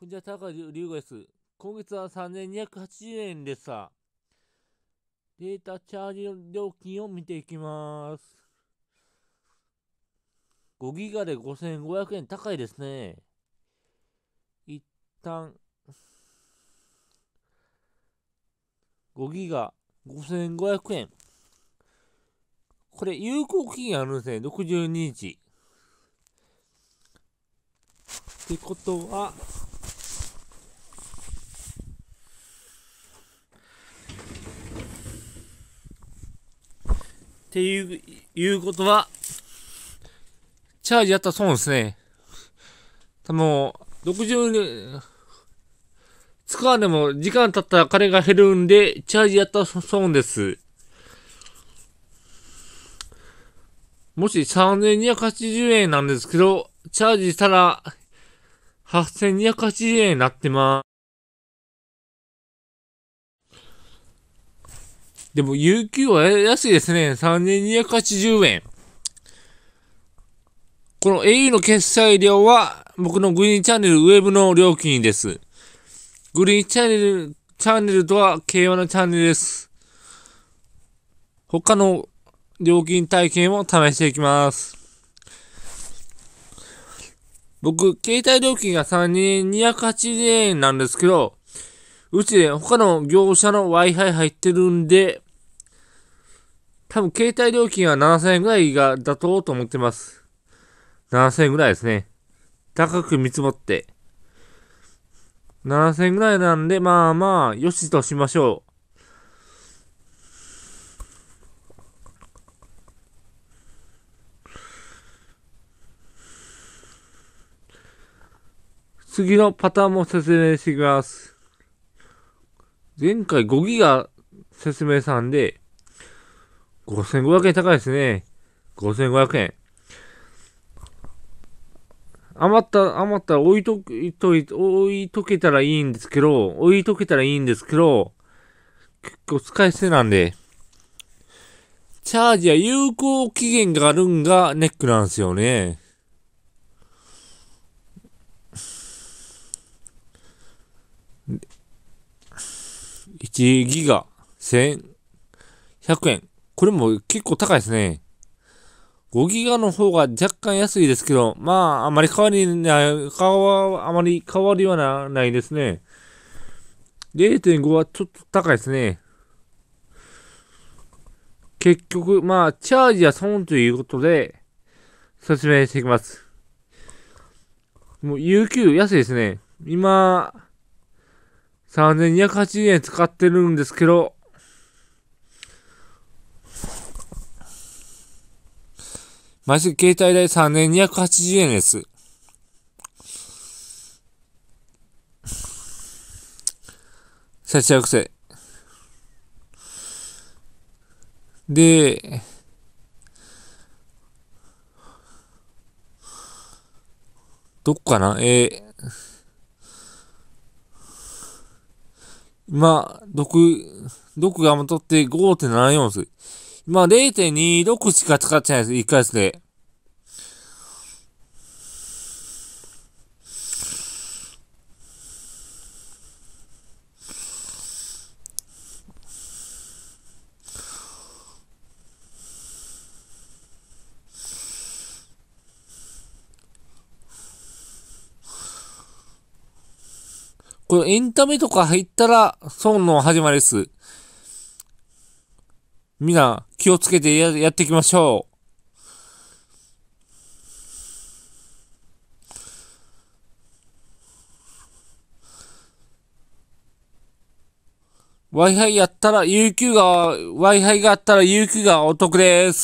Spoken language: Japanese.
こんにちは、高橋龍吾です。今月は3280円でした。データチャージ料金を見ていきます。5ギガで5500円高いですね。一旦、5ギガ5500円。これ有効期限あるんですね。62日。ってことは、っていう、いうことは、チャージやったら損ですね。ぶん、60年、使わでも時間経ったら金が減るんで、チャージやったら損です。もし3280円なんですけど、チャージしたら8280円になってます。でも、有給は安いですね。3280円。この au の決済料は、僕のグリーンチャンネルウェブの料金です。グリーンチャンネル、チャンネルとは、軽応のチャンネルです。他の料金体験を試していきます。僕、携帯料金が3280円なんですけど、うちね、他の業者の Wi-Fi 入ってるんで、多分携帯料金は7000円ぐらいが妥当と思ってます。7000円ぐらいですね。高く見積もって。7000円ぐらいなんで、まあまあ、よしとしましょう。次のパターンも説明していきます。前回5ギガ説明さんで、5500円高いですね。5500円。余った、余ったら置いといと置いとけたらいいんですけど、置いとけたらいいんですけど、結構使い捨てなんで、チャージは有効期限があるんがネックなんですよね。1ギガ1100円。これも結構高いですね。5ギガの方が若干安いですけど、まあ、あまり変わりない、変わ、あまり変わりはなないですね。0.5はちょっと高いですね。結局、まあ、チャージは損ということで、説明していきます。もう、UQ 安いですね。今、3280円使ってるんですけど、毎週携帯代3280円です。節約せ。で、どこかなえーまあ、6、6がまとって5.74です。まあ、0.26しか使ってないです、1回ですね。これエンタメとか入ったら、損の始まりです。みんな、気をつけてややっていきましょう。Wi-Fi やったら、UQ が、Wi-Fi があったら UQ がお得です。